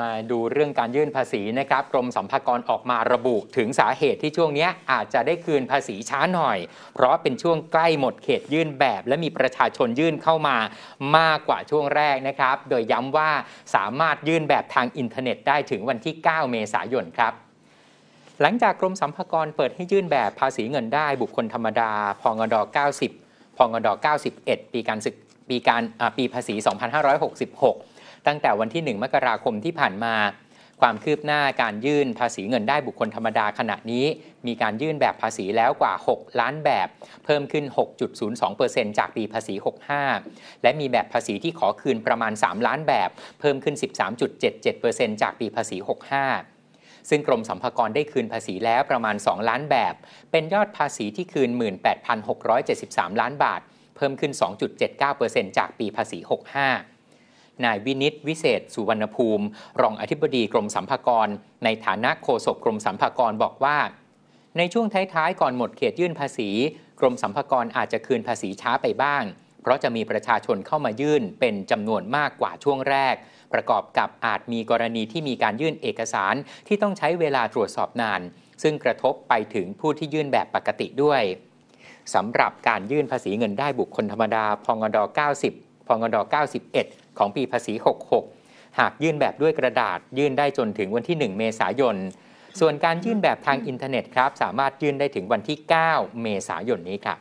มาดูเรื่องการยื่นภาษีนะครับ กรมสัมภากรออกมาระบุถึงสาเหตุที่ช่วงนี้อาจจะได้คืนภาษีช้าหน่อย เพราะเป็นช่วงใกล้หมดเขตยื่นแบบ และมีประชาชนยื่นเข้ามามากกว่าช่วงแรกนะครับ โดยย้ำว่าสามารถยื่นแบบทางอินเทอร์เน็ตได้ถึงวันที่ 9 เมษายนครับหลังจากกรมสัมภากรเปิดให้ยื่นแบบภาษีเงินได้บุคคลธรรมดาพองด90พงด91 ปีการศึกปีการปีภาษี 2566 ตั้งแต่วันที่ 1 มกราคมที่ผ่านมา ความคืบหน้าการยื่นภาษีเงินได้บุคคลธรรมดาขณะนี้ มีการยื่นแบบภาษีแล้วกว่า 6 ล้านแบบ เพิ่มขึ้น 6.02%จากปีภาษี 65 และมีแบบภาษีที่ขอคืนประมาณ 3 ล้านแบบ เพิ่มขึ้น 13.77%จากปีภาษี 65ซึ่งกรมสรรพากรได้คืนภาษีแล้วประมาณ 2 ล้านแบบ เป็นยอดภาษีที่คืน 18,673 ล้านบาท เพิ่มขึ้น 2.79%จากปีภาษี65 นายวินิตวิเศษ สุวรรณภูมิ รองอธิบดีกรมสัมภากร ในฐานะโฆษกกรมสัมภากรบอกว่า ในช่วงท้ายๆก่อนหมดเขตยื่นภาษี กรมสัมภากรอาจจะคืนภาษีช้าไปบ้างเพราะจะมีประชาชนเข้ามายื่นเป็นจำนวนมากกว่าช่วงแรก ประกอบกับอาจมีกรณีที่มีการยื่นเอกสารที่ต้องใช้เวลาตรวจสอบนาน ซึ่งกระทบไปถึงผู้ที่ยื่นแบบปกติด้วยสำหรับการยื่นภาษีเงินได้บุคคลธรรมดาพงด90พงด91 ของปีภาษี 66 หากยื่นแบบด้วยกระดาษยื่นได้จนถึงวันที่ 1 เมษายนส่วนการยื่นแบบทางอินเทอร์เน็ตครับสามารถยื่นได้ถึงวันที่ 9 เมษายนนี้ครับ